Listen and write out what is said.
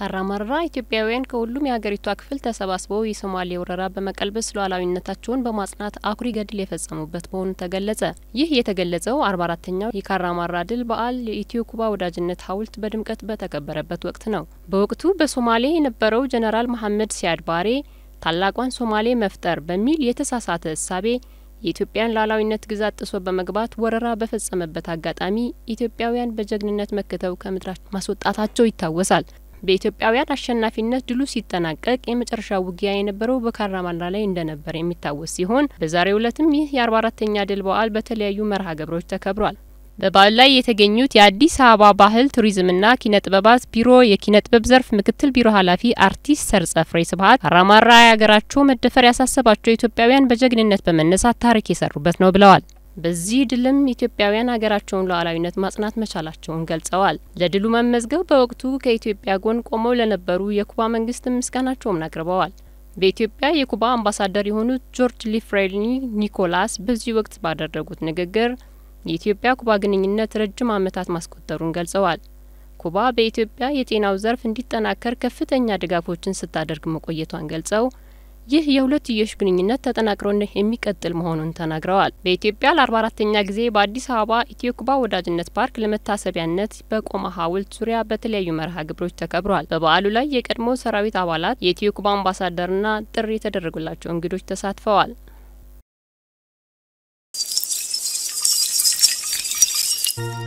ሀራማራ ኢትዮጵያውያን ከሁሉም የሀገሪቷ ክፍል ተሰባስበው የሶማሌ ወረራ በመቀልበስ ሉዓላዊነታቸውን በማጽናት አኩሪ ገድል የፈጸሙበት መሆኑ ተገለጸ። ይህ የተገለጸው አርባ አራተኛው የካራማራ ድል በዓል የኢትዮ ኩባ ወዳጅነት ሐውልት በድምቀት በተከበረበት ወቅት ነው። በወቅቱ በሶማሌ የነበረው ጀነራል መሐመድ ሲያድ ባሬ ታላቋን ሶማሌ መፍጠር በሚል የተሳሳተ እሳቤ የኢትዮጵያን ሉዓላዊነት ግዛት ጥሶ በመግባት ወረራ በፈጸመበት አጋጣሚ ኢትዮጵያውያን በጀግንነት መክተው ከምድራቸው ማስወጣታቸው ይታወሳል። በኢትዮጵያውያን አሸናፊነት ድሉ ሲጠናቀቅ የመጨረሻ ውጊያ የነበረው በካራማላ ላይ እንደነበር የሚታወስ ሲሆን በዛሬው ዕለትም ይህ የአርባ አራተኛ ድል በዓል በተለያዩ መርሃ ግብሮች ተከብሯል። በበዓሉ ላይ የተገኙት የአዲስ አበባ ባህል ቱሪዝምና ኪነ ጥበባት ቢሮ የኪነ ጥበብ ዘርፍ ምክትል ቢሮ ኃላፊ አርቲስት ፍሬ ስብሀት ካራማራ የሀገራቸው መደፈር ያሳሰባቸው ኢትዮጵያውያን በጀግንነት በመነሳት ታሪክ የሰሩበት ነው ብለዋል። በዚህ ድልም ኢትዮጵያውያን ሀገራቸውን ሉዓላዊነት ማጽናት መቻላቸውን ገልጸዋል። ለድሉ መመዝገብ በወቅቱ ከኢትዮጵያ ጎን ቆመው ለነበሩ የኩባ መንግስት ምስጋናቸውን አቅርበዋል። በኢትዮጵያ የኩባ አምባሳደር የሆኑት ጆርጅ ሊፍሬልኒ ኒኮላስ በዚህ ወቅት ባደረጉት ንግግር የኢትዮጵያ ኩባ ግንኙነት ረጅም ዓመታት ማስቆጠሩን ገልጸዋል። ኩባ በኢትዮጵያ የጤናው ዘርፍ እንዲጠናከር ከፍተኛ ድጋፎችን ስታደርግ መቆየቷን ገልጸው ይህ የሁለትዮሽ ግንኙነት ተጠናክሮ የሚቀጥል መሆኑን ተናግረዋል። በኢትዮጵያ ለአርባ አራተኛ ጊዜ በአዲስ አበባ ኢትዮ ኩባ ወዳጅነት ፓርክ ለመታሰቢያነት በቆመ ሐውልት ዙሪያ በተለያዩ መርሃ ግብሮች ተከብሯል። በበዓሉ ላይ የቀድሞ ሰራዊት አባላት፣ የኢትዮ ኩባ አምባሳደርና ጥሪ የተደረጉላቸው እንግዶች ተሳትፈዋል። you